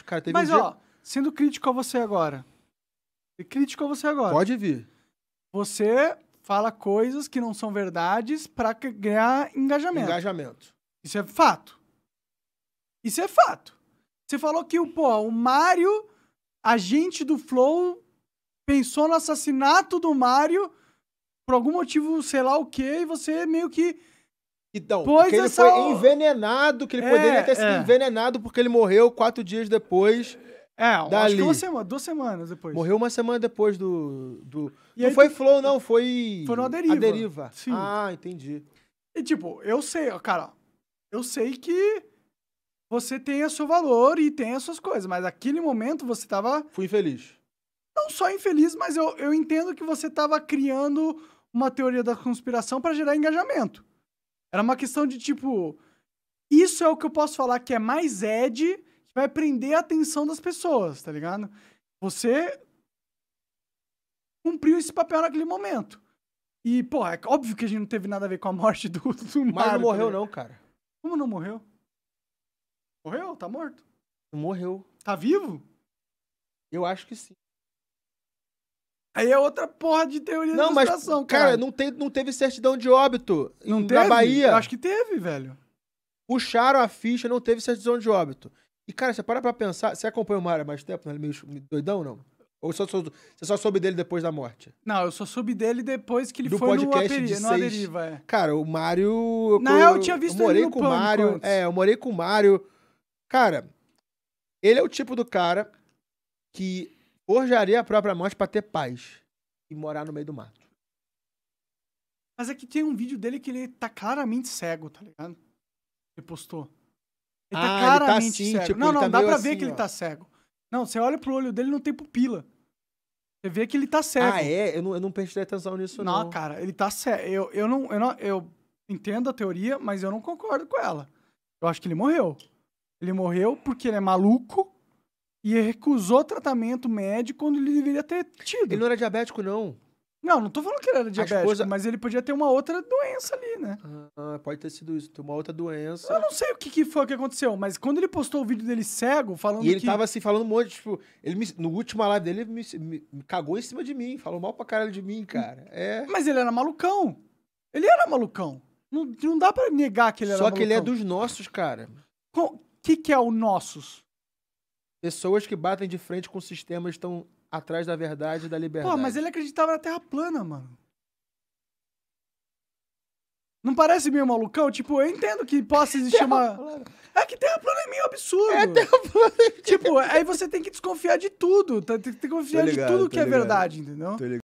Cara, Mas, um ó, dia... sendo crítico a você agora. Crítico a você agora. Pode vir. Você fala coisas que não são verdades para ganhar engajamento. Engajamento. Isso é fato. Isso é fato. Você falou que, pô, o Mário, agente do Flow, pensou no assassinato do Mário por algum motivo, sei lá o quê, e você meio que então, pois que ele foi envenenado, que ele é, poderia ter sido é. envenenado porque ele morreu quatro dias depois. É, dali. acho que uma semana, duas semanas depois. Morreu uma semana depois do. do... E não foi tu... Flow, não, foi. Foi no deriva Sim. Ah, entendi. E tipo, eu sei, cara, eu sei que você tem o seu valor e tem as suas coisas, mas naquele momento você tava. Fui infeliz. Não só infeliz, mas eu, eu entendo que você tava criando uma teoria da conspiração para gerar engajamento. Era uma questão de tipo. Isso é o que eu posso falar que é mais Ed, que vai prender a atenção das pessoas, tá ligado? Você cumpriu esse papel naquele momento. E, pô, é óbvio que a gente não teve nada a ver com a morte do, do Mario. não tá morreu, não, cara. Como não morreu? Morreu? Tá morto? Morreu. Tá vivo? Eu acho que sim. Aí é outra porra de teoria não, da situação, mas, cara. Cara, não, cara, não teve certidão de óbito não teve? Bahia. Eu acho que teve, velho. Puxaram a ficha, não teve certidão de óbito. E, cara, você para pra pensar. Você acompanha o Mário há mais tempo? Né? Ele é meio doidão ou não? Ou só, só, você só soube dele depois da morte? Não, eu só soube dele depois que ele do foi podcast no, aperi, de seis... no Aderiva. É. Cara, o Mário... Na eu, eu tinha visto eu morei ele no com o Mário. É, eu morei com o Mário. Cara, ele é o tipo do cara que forjaria a própria morte para ter paz e morar no meio do mato. Mas é que tem um vídeo dele que ele tá claramente cego, tá ligado? Ele postou. Ele tá ah, tá claramente ele tá assim, cego. Tipo, não, não, tá dá pra assim, ver que assim, ó. ele tá cego. Não, você olha pro olho dele não tem pupila. Você vê que ele tá cego. Ah, é? Eu não, eu não prestei atenção nisso, não. Não, cara, ele tá cego. Eu, eu, não, eu, não, eu entendo a teoria, mas eu não concordo com ela. Eu acho que ele morreu. Ele morreu porque ele é maluco e recusou tratamento médico quando ele deveria ter tido. Ele não era diabético, não. Não, não tô falando que ele era diabético, esposa... mas ele podia ter uma outra doença ali, né? Ah, pode ter sido isso, ter uma outra doença. Eu não sei o que, que foi que aconteceu, mas quando ele postou o vídeo dele cego, falando E ele que... tava assim, falando um monte, tipo... Ele me, no último live dele, ele me, me, me, cagou em cima de mim, falou mal pra caralho de mim, cara. É... Mas ele era malucão. Ele era malucão. Não, não dá para negar que ele era malucão. Só que ele é dos nossos, cara. O que que é o nossos? Pessoas que batem de frente com o sistema estão atrás da verdade e da liberdade. Pô, mas ele acreditava na Terra plana, mano. Não parece meio malucão? Tipo, eu entendo que possa existir uma. É que terra plana é meio absurdo. É terra plana. É tipo, aí você tem que desconfiar de tudo. Tá? Tem que ter ligado, de tudo que é ligado. é verdade, entendeu?